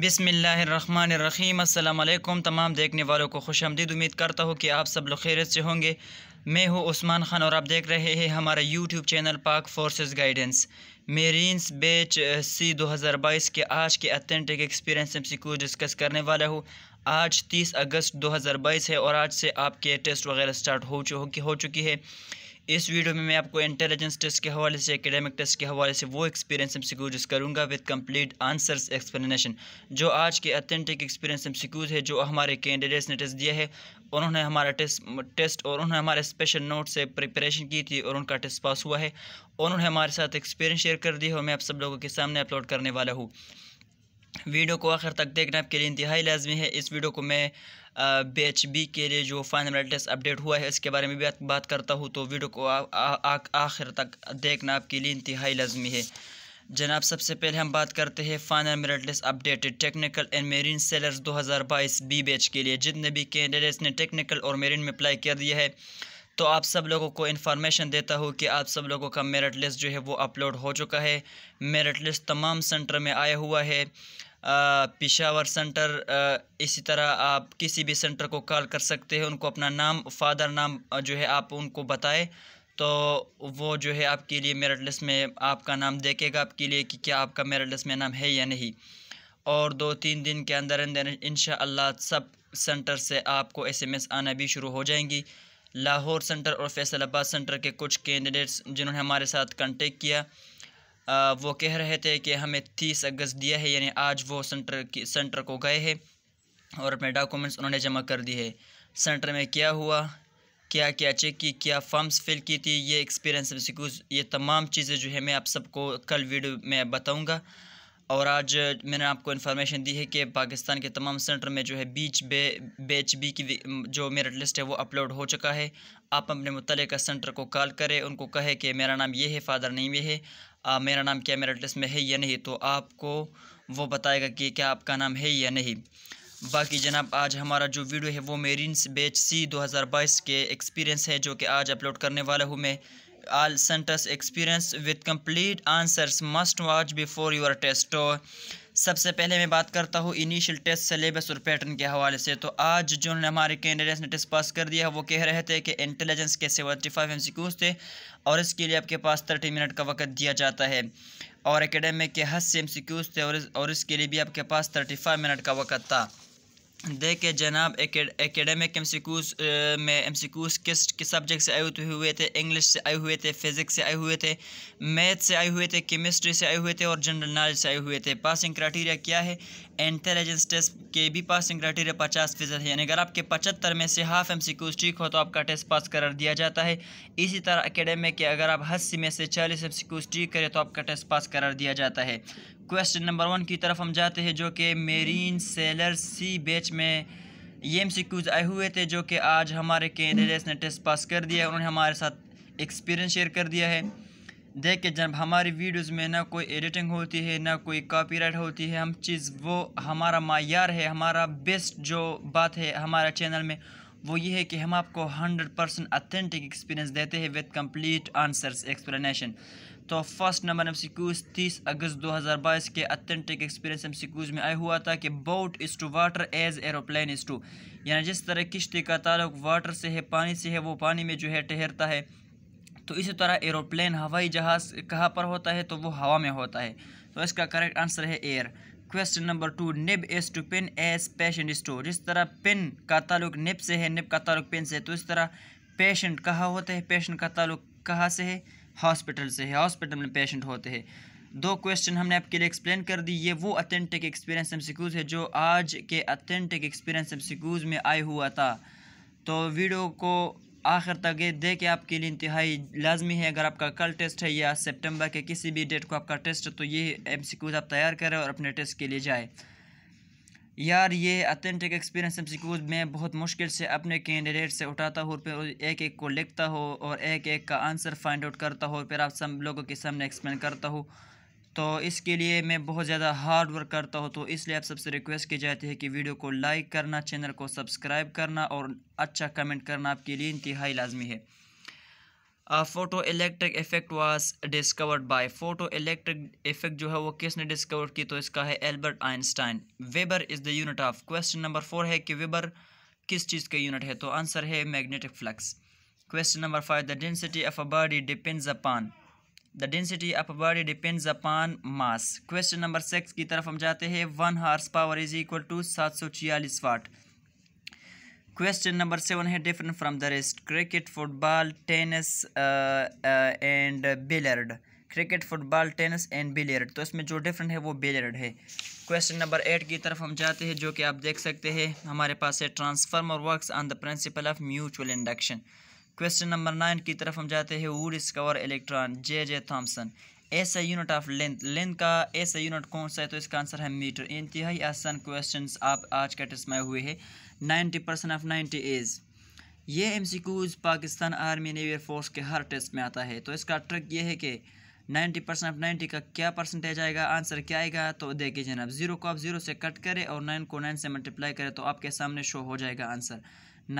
बिसमीम अल्लाम तमाम देखने वालों को खुश आमदीद उम्मीद करता हूँ कि आप सब लोग खैरत से होंगे मैं हूँ उस्मान खान और आप देख रहे हैं हमारा YouTube channel Pak forces guidance marines batch C 2022 के आज के अथेंटिक एक्सपीरियंस एम को डिस्कस करने वाला हूँ आज 30 अगस्त 2022 है और आज से आपके टेस्ट वगैरह स्टार्ट हो चुकी हो चुकी है इस वीडियो में मैं आपको इंटेलिजेंस टेस्ट के हवाले से एकेडमिक टेस्ट के हवाले से वो एक्सपीरियंस सिक्यूज करूँगा विद कंप्लीट आंसर्स एक्सप्लेनेशन जो आज के अथेंटिक एक्सपीरियंस सिक्यूज है जो हमारे कैंडिडेट्स ने टेस्ट दिया है उन्होंने हमारा टेस्ट टेस्ट और उन्होंने हमारे स्पेशल नोट से प्रिपरेशन की थी और उनका टेस्ट पास हुआ है उन्होंने हमारे साथ एक्सपीरियंस शेयर कर दिया और मैं आप सब लोगों के सामने अपलोड करने वाला हूँ वीडियो को आखिर तक देखना आपके लिए इंतहाई लाजमी है इस वीडियो को मैं बी एच बी के लिए जो फाइनल लेटेस्ट अपडेट हुआ है इसके बारे में भी बात करता हूँ तो वीडियो को आखिर तक देखना आपके लिए इंतहाई लाजमी है जनाब सबसे पहले हम बात करते हैं final merit list updated technical and marine sailors 2022 B batch के लिए जितने भी कैंडिडेट्स ने टेक्निकल और मेरीन में अप्लाई कर दिया है तो आप सब लोगों को इन्फॉर्मेशन देता हूँ कि आप सब लोगों का मेरिट लिस्ट जो है वो अपलोड हो चुका है मेरिट लिस्ट तमाम सेंटर में आया हुआ है पेशावर सेंटर इसी तरह आप किसी भी सेंटर को कॉल कर सकते हैं उनको अपना नाम फादर नाम जो है आप उनको बताएं तो वो जो है आपके लिए मेरिट लिस्ट में आपका नाम देखेगा आपके लिए कि क्या आपका मेरिट लिस्ट में नाम है या नहीं और दो तीन दिन के अंदर अंदर इन सब सेंटर से आपको एसएमएस आना भी शुरू हो जाएंगी लाहौर सेंटर और फैसलाबाद सेंटर के कुछ कैंडिडेट्स जिन्होंने हमारे साथ कांटेक्ट किया वो कह रहे थे कि हमें तीस अगस्त दिया है यानी आज वो सेंटर की सेंटर को गए हैं और अपने डॉक्यूमेंट्स उन्होंने जमा कर दिए है सेंटर में क्या हुआ क्या क्या चेक की क्या फॉर्म्स फिल की थी ये एक्सपीरियंस ये तमाम चीज़ें जो है मैं आप सबको कल वीडियो में बताऊंगा और आज मैंने आपको इन्फॉर्मेशन दी है कि पाकिस्तान के तमाम सेंटर में जो है बीच बे बेच बी की जो मेरिट लिस्ट है वो अपलोड हो चुका है आप अपने मुतल सेंटर को कॉल करें उनको कहें कि मेरा नाम ये है फादर नहीं ये है आ, मेरा नाम क्या मेरा एड्रेस में है या नहीं तो आपको वो बताएगा कि क्या आपका नाम है या नहीं बाकी जनाब आज हमारा जो वीडियो है वो मेरिन्स बैच सी 2022 के एक्सपीरियंस है जो कि आज अपलोड करने वाला हूँ मैं all centres experience with complete answers must watch before your test और तो सबसे पहले मैं बात करता हूँ इनिशियल टेस्ट सिलेबस और पैटर्न के हवाले से तो आज जो हमारे कैंडिडेट्स ने टेस्ट पास कर दिया है वो कह रहे थे कि इंटेलिजेंस के सेवेंटी फाइव एम थे और इसके लिए आपके पास थर्टी मिनट का वक्त दिया जाता है और एकेडमिक के हद से एम थे और, और इसके लिए भी आपके पास थर्टी फाइव मिनट का वक्त था देखिए जनाब एकेडमिक एम सी क्यूज़ में एम सी क्यूज़ किस किस सब्जेक्ट से आए हुए थे इंग्लिश से आए हुए थे फिज़िक्स से आए हुए थे मैथ से आए हुए थे केमिस्ट्री से आए हुए थे और जनरल नॉलेज से आए हुए थे पासिंग क्राइटेरिया क्या है इंटेलिजेंस टेस्ट के भी पासिंग क्राइटेरिया पचास फीसद है यानी अगर आपके पचहत्तर में से हाफ एम सी क्यूज़ ठीक हो तो आपका टेस्ट पास करार दिया जाता है इसी तरह अकेडमिक के अगर आप अस्सी में से चालीस एम सी क्यूज़ ठीक करें तो आपका टेस्ट पास करार दिया जाता है क्वेश्चन नंबर वन की तरफ हम जाते हैं जो कि मेरीन सेलर सी बेच में ये एम सी क्यूज आए हुए थे जो कि आज हमारे कैंडिडेट्स ने टेस्ट पास कर दिया है उन्होंने हमारे साथ एक्सपीरियंस शेयर कर दिया है देख के जब हमारी वीडियोस में ना कोई एडिटिंग होती है ना कोई कॉपीराइट होती है हम चीज़ वो हमारा मैार है हमारा बेस्ट जो बात है हमारे चैनल में वो ये है कि हम आपको 100 परसेंट अथेंटिक एक्सपीरियंस देते हैं विद कंप्लीट आंसर्स एक्सप्लेनेशन तो first number M C Qs तीस अगस्त दो हज़ार बाईस के authentic experience M C Qs में आया हुआ था कि boat is to water as aeroplane is to यानी जिस तरह किश्ती का ताल्लुक वाटर से है पानी से है वो पानी में जो है ठहरता है तो इसी तरह एरोप्लेन हवाई जहाज़ कहाँ पर होता है तो वो हवा में होता है तो इसका करेक्ट आंसर है air question number two nib is to pen as patient is to जिस तरह पिन का ताल्लुक निब से है निब का ताल्लुक पिन से तो इस तरह पेशेंट कहाँ होते हैं पेशेंट का ताल्लुक कहाँ से है हॉस्पिटल से है हॉस्पिटल में पेशेंट होते हैं दो क्वेश्चन हमने आपके लिए एक्सप्लेन कर दी ये वो अथेंटिक एक्सपीरियंस सिक्यूज़ है जो आज के अथेंटिक एक्सपीरियंस एमसीक्यूज़ में आए हुआ था तो वीडियो को आखिर तक ये दे के आपके लिए इंतहाई लाजमी है अगर आपका कल टेस्ट है या सितंबर के किसी भी डेट को आपका टेस्ट है तो ये सिक्यूज़ आप तैयार करें और अपने टेस्ट के लिए जाए यार ये अथेंटिक एक्सपीरियंस एम में बहुत मुश्किल से अपने कैंडिडेट से उठाता हूँ फिर एक एक को लिखता हो और एक एक का आंसर फाइंड आउट करता हो फिर आप सब लोगों के सामने एक्सप्लेन करता हूँ तो इसके लिए मैं बहुत ज़्यादा हार्ड वर्क करता हूँ तो इसलिए आप सबसे रिक्वेस्ट की जाती है कि वीडियो को लाइक करना चैनल को सब्सक्राइब करना और अच्छा कमेंट करना आपके लिए इंतहाई लाजमी है photo electric effect was discovered photo electric effect जो है वो किसने डिस्कवर की तो इसका है Albert Einstein weber is the unit of question number four है कि वेबर किस चीज़ का यूनिट है तो आंसर है magnetic flux question number five the density of a body depends upon the density of a body depends upon mass question number six की तरफ हम जाते हैं one horse power is equal to सात सौ छियालीस वाट क्वेश्चन नंबर सेवन है different from the rest cricket football tennis and billiard cricket football tennis and billiard तो इसमें जो डिफरेंट है वो बिलियर्ड है क्वेश्चन नंबर एट की तरफ हम जाते हैं जो कि आप देख सकते हैं हमारे पास है transformer works on the principle of mutual induction question number nine की तरफ हम जाते हैं who'd discover electron J J Thomson ऐसा यूनिट ऑफ लेंथ लेंथ का ऐसा यूनिट कौन सा है तो इसका आंसर है मीटर इंतहाई आसान क्वेश्चन आप आज का टेस्ट में हुए हैं ninety percent of ninety is ये M C Qs Pakistan army navy force के हर टेस्ट में आता है तो इसका ट्रिक ये है कि नाइन्टी परसेंट ऑफ नाइन्टी का क्या परसेंटेज आएगा आंसर क्या आएगा तो देखिए जनाब ज़ीरो को आप ज़ीरो से कट करें और नाइन को नाइन से मल्टीप्लाई करें तो आपके सामने शो हो जाएगा आंसर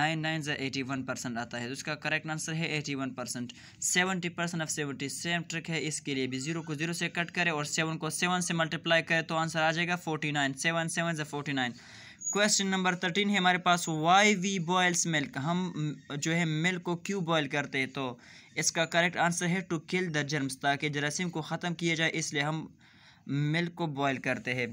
नाइन नाइन जो एटी वन परसेंट आता है तो करेक्ट आंसर है eighty one percent seventy percent of seventy same trick है इसके लिए भी जीरो को जीरो से कट करें और सेवन को सेवन से मल्टीप्लाई करें तो आंसर आ जाएगा फोर्टी नाइन सेवन सेवन ज़ा forty nine question number thirteen है हमारे पास वाई वी बॉयल्स मिल्क हम जो है मिल्क को क्यों बॉयल करते हैं तो इसका करेक्ट आंसर है टू किल द जर्म्स ताकि जरासीम को ख़त्म किया जाए इसलिए हम मिल्क को बॉयल करते हैं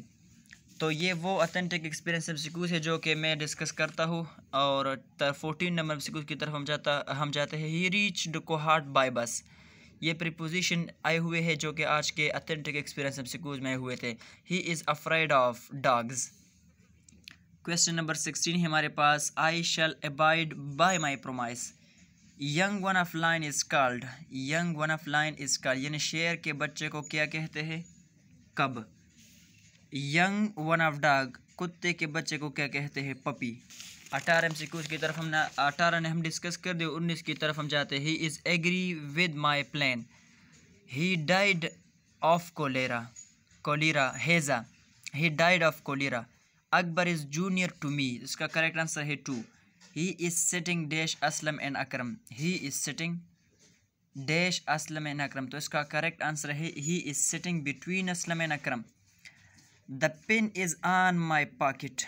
तो ये वो अथेंटिक एक्सपीरियंस एमसीक्यूज़ है जो कि मैं डिस्कस करता हूँ और फोर्टीन नंबर एमसीक्यूज़ की तरफ हम जाता हम जाते हैं ही रीच हार्ट बाई बस ये प्रीपोजिशन आए हुए हैं जो कि आज के अथेंटिक एक्सपीरियंस एमसीक्यूज़ में हुए थे he is afraid of dogs question number sixteen है हमारे पास I shall abide by my promise young one of lion is called young one of lion is called यानी शेर के बच्चे को क्या कहते हैं कब यंग वन ऑफ डॉग कुत्ते के बच्चे को क्या कहते हैं पपी अठारह एम सी की तरफ हमने अठारह ने हम डिस्कस कर दिए उन्नीस की तरफ हम जाते he is agree with my plan he died of cholera cholera हेज़ा he died of cholera Akbar is junior to me इसका करेक्ट आंसर है to he is sitting dash Aslam and Akram he is sitting dash Aslam and Akram तो इसका correct answer है he is sitting between Aslam and Akram the pin is on my pocket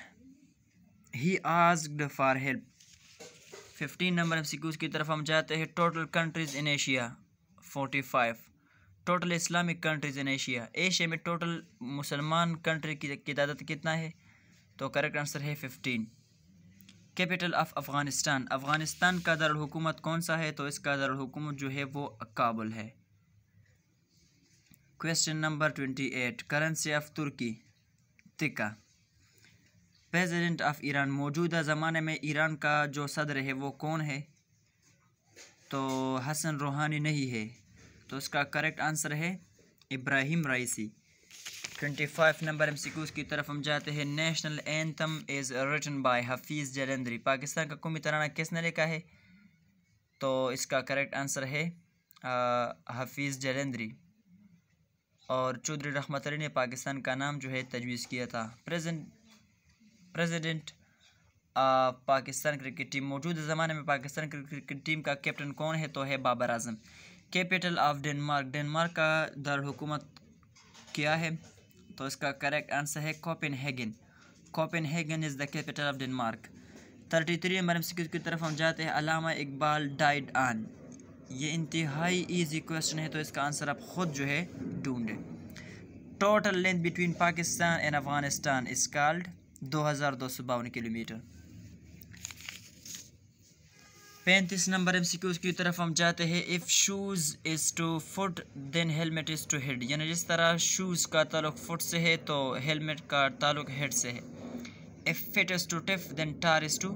he asked for help fifteen number M की तरफ हम जाते हैं total countries in Asia forty five total Islamic countries in Asia Asia में total मुसलमान country की, की तादाद कितना है तो करेक्ट आंसर है fifteen capital of Afghanistan Afghanistan का दारकूमत कौन सा है तो इसका दारकूमत जो है वो काबुल है question number twenty eight currency of तुर्की तिका प्रेसिडेंट ऑफ ईरान मौजूदा ज़माने में ईरान का जो सदर है वो कौन है तो हसन रूहानी नहीं है तो इसका करेक्ट आंसर है Ibrahim Raisi twenty five number M C की तरफ हम जाते हैं national anthem is written by Hafeez Jalandhari Pakistan का कुमी तराना किसने लिखा है तो इसका करेक्ट आंसर है हफीज़ जलेंद्री और चौधरी रहमत ने पाकिस्तान का नाम जो है तजवीज़ किया था present president Pakistan cricket team मौजूदा ज़माने में पाकिस्तान क्रिकेट टीम का कैप्टन कौन है तो है Babar Azam capital of Denmark Denmark का दारकूमत क्या है तो इसका करेक्ट आंसर है Copen Copenhagen is the capital of Denmark thirty three number M की तरफ हम जाते हैं अलामा इकबाल डाइड आन ये इंतहाई ईजी क्वेश्चन है तो इसका आंसर आप ख़ुद जो है ढूँढें total length between Pakistan and Afghanistan is called दो हज़ार दो सौ बावन किलोमीटर पैंतीस नंबर एम की तरफ हम जाते हैं if shoes is to foot then helmet is to head यानी जिस तरह शूज़ का ताल्लुक फुट से है तो हेलमेट का ताल्लुक हेड से है if fit is to tif then tar is to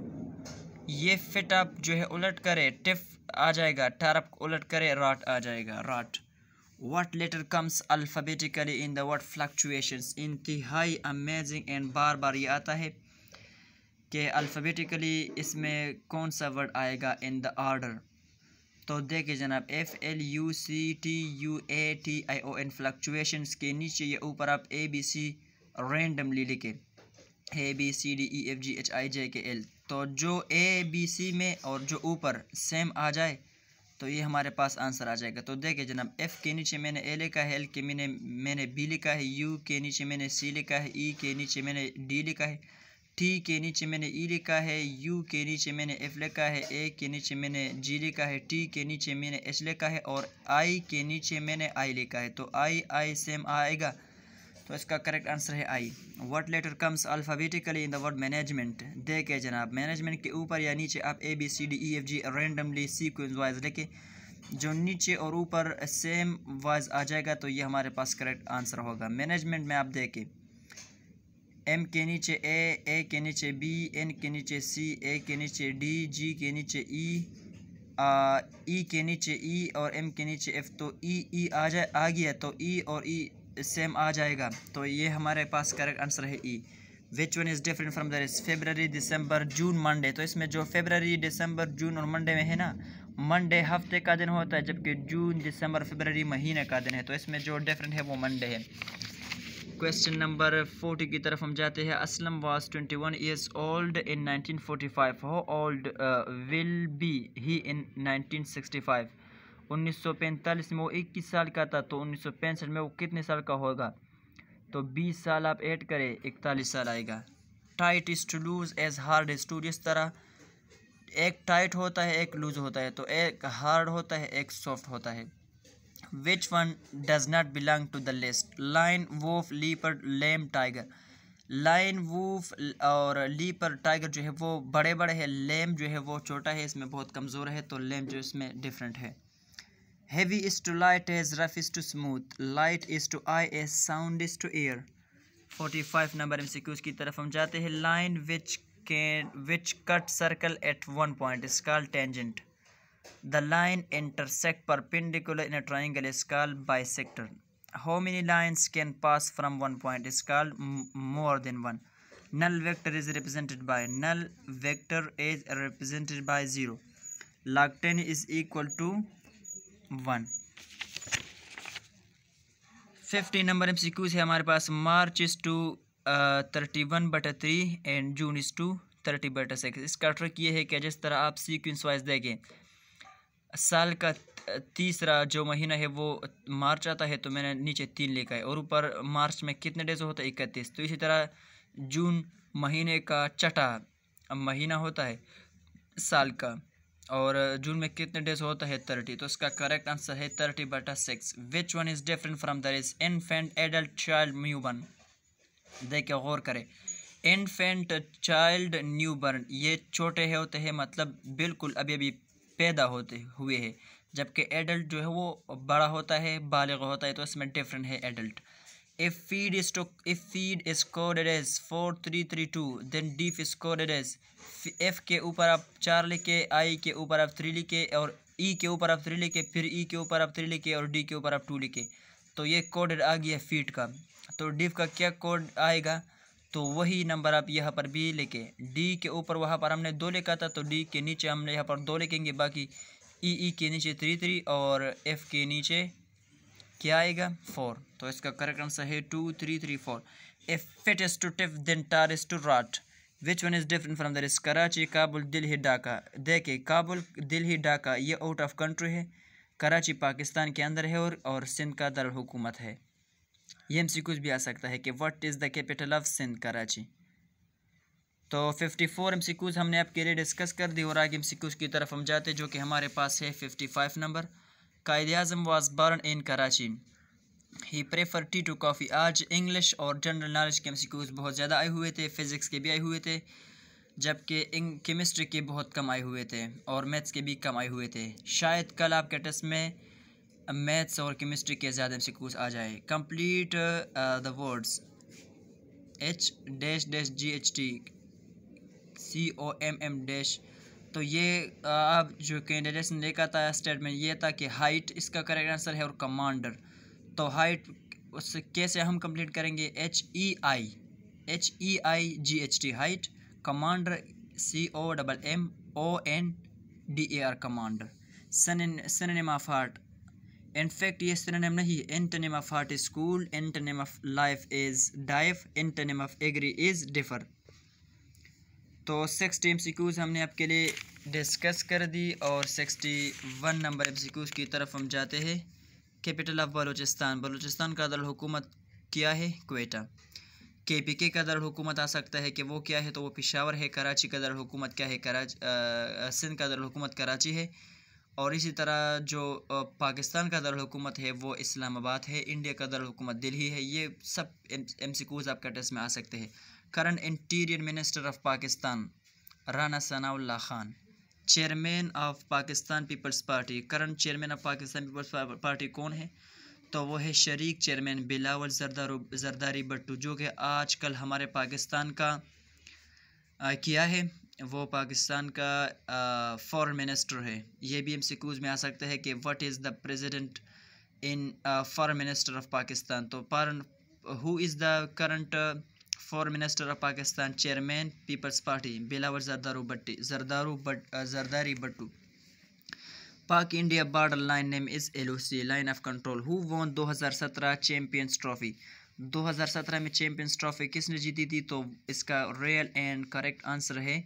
ये फिट आप जो है उलट करे टिफ आ जाएगा टार आप उलट करे राट आ जाएगा rat what letter comes alphabetically in the fluctuation fluctuations इंतहाई अमेजिंग एंड बार बार ये आता है कि अल्फ़ाबेटिकली इसमें कौन सा वर्ड आएगा इन द आर्डर तो देखिए जनाब F L U C T U A T I O N fluctuation के नीचे या ऊपर आप ए बी सी रेंडमली लिखे A B C D E F G H I J K L तो जो ए बी सी में और जो ऊपर सेम आ जाए तो ये हमारे पास आंसर आ जाएगा तो देखिए जनाब एफ़ के नीचे मैंने ए लिखा है एल के मैंने मैंने बी लिखा है यू के नीचे मैंने सी लिखा है ई e के नीचे मैंने डी लिखा है टी के नीचे मैंने ई e लिखा है यू के नीचे मैंने एफ लिखा है ए के नीचे मैंने जी लिखा है टी के नीचे मैंने एच लिखा है और आई के नीचे मैंने आई लिखा है तो आई आई सेम आएगा तो इसका करेक्ट आंसर है I word letter comes alphabetically in the word management देखे जनाब मैनेजमेंट के ऊपर या नीचे आप A B C D E F G randomly sequence wise लेके जो नीचे और ऊपर सेम वाइज आ जाएगा तो ये हमारे पास करेक्ट आंसर होगा मैनेजमेंट में आप देखें एम के नीचे ए ए के नीचे बी एन के नीचे सी ए के नीचे डी जी के नीचे ई e, ई e के नीचे ई e और एम के नीचे एफ तो ई ई आ जाए आ गया तो ई और ई सेम आ जाएगा तो ये हमारे पास करेक्ट आंसर है E which one is different from other is February December June Monday तो इसमें जो फेबररी दिसंबर जून और मंडे में है ना मंडे हफ्ते का दिन होता है जबकि जून दिसंबर फेबररी महीने का दिन है तो इसमें जो डिफरेंट है वो मंडे है क्वेश्चन नंबर फोर्टी की तरफ हम जाते हैं Aslam was twenty one years old in nineteen forty five how old will be he in nineteen sixty five उन्नीस सौ पैंतालीस में वो इक्कीस साल का था तो उन्नीस सौ पैंसठ में वो कितने साल का होगा तो बीस साल आप ऐड करें इकतालीस साल आएगा tight is to loose as hard is to जिस तरह एक टाइट होता है एक लूज़ होता है तो एक हार्ड होता है एक सॉफ्ट होता है which one does not belong to the list lion wolf leopard lamb tiger lion wolf और लीपर टाइगर जो है वो बड़े बड़े हैं लेम जो है वो छोटा है इसमें बहुत कमज़ोर है तो लेम जो इसमें डिफरेंट है heavy is to light as rough is to smooth light is to eye as sound is to ear forty five number M की तरफ हम जाते हैं line which can which cut circle at one point is call tangent The line intersect perpendicular in a triangle is called bisector. How many lines can pass from one point is called more than one. Null vector is represented by null vector is represented by 0. Log 10 is equal to 1. 50 number M है हमारे पास March is to thirty one बटा three and June is to thirty बटा six इसका trick ये है कि जिस तरह आप सीक्वेंस वाइज देखें साल का तीसरा जो महीना है वो मार्च आता है तो मैंने नीचे तीन लिखा है और ऊपर मार्च में कितने डेज होता है इकतीस तो इसी तरह जून महीने का चटा महीना होता है साल का और जून में कितने डेज होता है थर्टी तो इसका करेक्ट आंसर है थर्टी बटा six which one is different from other is infant adult child new born देखे गौर करें इन्फेंट चाइल्ड न्यू बर्न ये छोटे होते हैं मतलब बिल्कुल अभी अभी पैदा होते हुए है जबकि एडल्ट जो है वो बड़ा होता है बालग होता है तो इसमें डिफरेंट है adult if feed is to if feed four three three two then deef is coded F के ऊपर आप चार लिखे आई के ऊपर आप थ्री लिखे और e के ऊपर आप थ्री लिखे फिर e के ऊपर आप थ्री लिखे और डी के ऊपर आप टू लिखे तो ये कोडेड आ गया फीड का तो डिफ का क्या कोड आएगा तो वही नंबर आप यहाँ पर भी लेके डी के ऊपर वहाँ पर हमने दो लिखा था तो डी के नीचे हमने यहाँ पर दो लिखेंगे बाकी ई e, ई e के नीचे थ्री थ्री और एफ़ के नीचे क्या आएगा फोर तो इसका करेक्ट आंसर है two three three four F fit is to tif then tar is to rat which one is different from other is Karachi Kabul Delhi Dhaka देखे काबुल दिल ही ढाका ये आउट ऑफ कंट्री है कराची पाकिस्तान के अंदर है और, और सिंध का दरहुकूमत है ये एम भी आ सकता है कि what is the capital of Sindh Karachi तो 54 फोर हमने आपके लिए डिस्कस कर दी और आगे एम की तरफ हम जाते जो कि हमारे पास है 55 number Quaid Azam was born in Karachi he prefer tea to coffee आज इंग्लिश और जनरल नॉलेज के एम बहुत ज़्यादा आए हुए थे फिज़िक्स के भी आए हुए थे जबकि केमिस्ट्री के बहुत कम आए हुए थे और मैथ्स के भी कम आए हुए थे शायद कल आपके टेस्ट में मैथ्स और केमिस्ट्री के ज़्यादा एम आ जाए complete the words H dash dash G H T C O M M dash तो ये uh, अब जो कैंडिडेट्स ने लिखा था स्टेटमेंट ये था कि हाइट इसका करेक्ट आंसर है और कमांडर तो हाइट उस कैसे हम कंप्लीट करेंगे H E I H E I G H T height commander C O double M O N D A R commander son son of heart In fact, yes, synonym nahi. Antonym of heart is of life is life is dive. Name of agree is differ तो sixty M हमने आपके लिए discuss कर दी और sixty one number M की तरफ हम जाते हैं कैपिटल ऑफ बलूचिस्तान बलूचिस्तान का दल हुकूमत क्या है कोयटा के पी के का दर हुकूमत आ सकता है कि वो क्या है तो वो पिशावर है कराची का दर हुकूमत क्या है कराची सिंध का दर हुकूमत कराची है और इसी तरह जो पाकिस्तान का दारकूमत है वो इस्लामाबाद है इंडिया का दारकूमत दिल्ली है ये सब एम सी क्यूज़ आपका टेस्ट में आ सकते हैं current interior minister of Pakistan Rana Sanaullah Khan chairman of Pakistan People's Party current chairman of Pakistan People's Party कौन है तो वो है शरीक चेयरमैन बिलावल जरदारू जरदारी भट्टू जो कि आजकल हमारे पाकिस्तान का आ, किया है वो पाकिस्तान का फॉरेन मिनिस्टर है ये भी एम में आ सकता है कि what is the president in foreign minister of Pakistan तो foreign who is the current foreign minister of Pakistan chairman People's Party Bilawal Zardari Bhatti Zardari but Zardari Bhutto Pak India border line name is LOC line of control who won 2017 champions trophy 2017 में champions trophy किसने जीती थी तो इसका real and correct answer है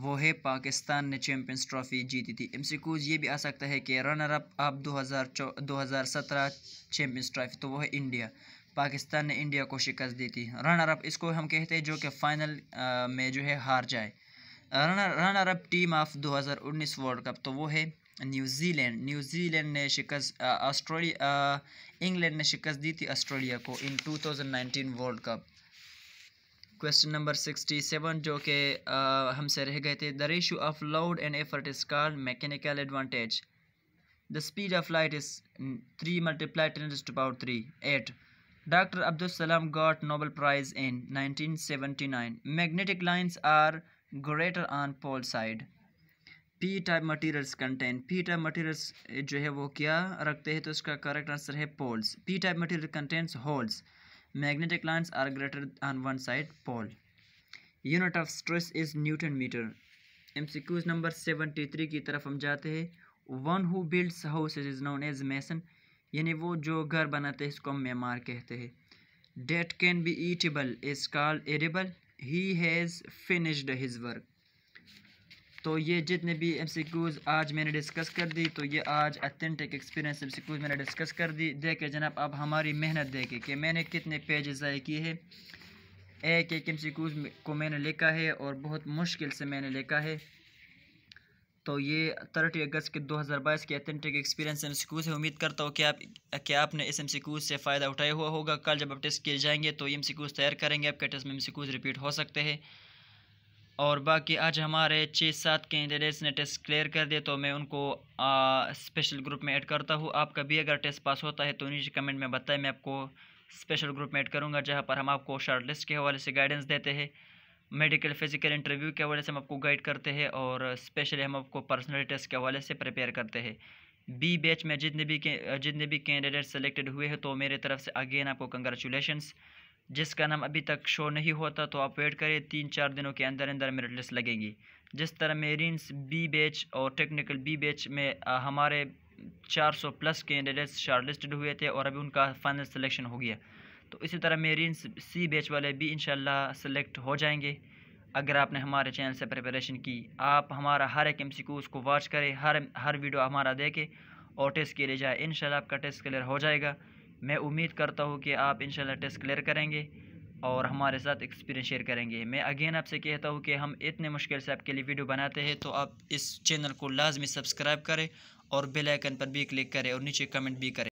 वो है पाकिस्तान ने चैम्पियंस ट्रॉफी जीती थी एमसीक्यूज ये भी आ सकता है कि रनर अप आप 2000 2017 चैम्पियंस ट्रॉफी तो वो है इंडिया पाकिस्तान ने इंडिया को शिकस्त दी थी रनर अप इसको हम कहते हैं जो कि फाइनल में जो है हार जाए runner runner up team of 2019 world cup तो वो है न्यूजीलैंड न्यूजीलैंड ने शिकस्त ऑस्ट्रेलिया इंग्लैंड ने शिकस्त दी थी ऑस्ट्रेलिया को इन 2019 world cup question number sixty seven जो कि हमसे रह गए थे the ratio of loud and effort is called mechanical advantage the speed of light is three multiply ten to power three eight doctor Abdul Salam सलाम got Nobel prize in nineteen nine magnetic lines are greater on pole side P type materials contain P type materials जो है वो क्या रखते हैं तो उसका correct answer है poles P type material contents holes magnetic lines are greater on one side pole unit of stress is newton meter M C Qs number seventy three की तरफ हम जाते हैं one who builds house is known as mason यानी वो जो घर बनाते हैं इसको हम मेमार कहते हैं that can be eatable is call edible he has finished his work तो ये जितने भी एम आज मैंने डिस्कस कर दी तो ये आज अथेंटिक एक्सपीरियंस एम मैंने डिस्कस कर दी देखे जनाब अब हमारी मेहनत देखे कि मैंने कितने पेज ज़ाय किए हैं एक एक एम को मैंने लिखा है और बहुत मुश्किल से मैंने लिखा है तो ये थर्टी अगस्त के 2022 के अथेंटिक एक्सपीरियंस एम सी है उम्मीद करता हूँ कि आप कि आपने इस एम सी से फ़ायदा उठाया हुआ होगा कल जब आप टेस्ट किए जाएंगे तो एम सी तैयार करेंगे आपके टेस्ट में एम सी रिपीट हो सकते हैं और बाकी आज हमारे छः सात कैंडिडेट्स ने टेस्ट क्लियर कर दिए तो मैं उनको आ, स्पेशल ग्रुप में ऐड करता हूँ आपका भी अगर टेस्ट पास होता है तो नीचे कमेंट में बताएं मैं आपको स्पेशल ग्रुप में ऐड करूँगा जहाँ पर हम आपको शार्ट लिस्ट के हवाले से गाइडेंस देते हैं मेडिकल फिजिकल इंटरव्यू के हवाले से हम आपको गाइड करते हैं और स्पेशली हम आपको पर्सनल टेस्ट के हवाले से प्रिपेयर करते हैं बी बैच में जितने भी जितने भी कैंडिडेट सेलेक्टेड हुए हैं तो मेरे तरफ से अगेन आपको कंग्रेचुलेशंस जिसका नाम अभी तक शो नहीं होता तो आप वेट करें तीन चार दिनों के अंदर अंदर मेरिट लिस्ट लगेंगी जिस तरह मेरिन्स बी बैच और टेक्निकल बी बैच में हमारे 400 प्लस कैंडिडेट्स शार्टलिस्टेड हुए थे और अभी उनका फाइनल सिलेक्शन हो गया तो इसी तरह मेरिन्स सी बैच वाले भी इन सेलेक्ट हो जाएंगे अगर आपने हमारे चैनल से प्रिपरेशन की आप हमारा हर एक एम को वॉच करें हर हर वीडियो हमारा देखें और टेस्ट के लिए जाए इन आपका टेस्ट क्लियर हो जाएगा मैं उम्मीद करता हूँ कि आप इन टेस्ट क्लियर करेंगे और हमारे साथ एक्सपीरियंस शेयर करेंगे मैं अगेन आपसे कहता हूँ कि हम इतने मुश्किल से आपके लिए वीडियो बनाते हैं तो आप इस चैनल को लाजमी सब्सक्राइब करें और बेलाइकन पर भी क्लिक करें और नीचे कमेंट भी करें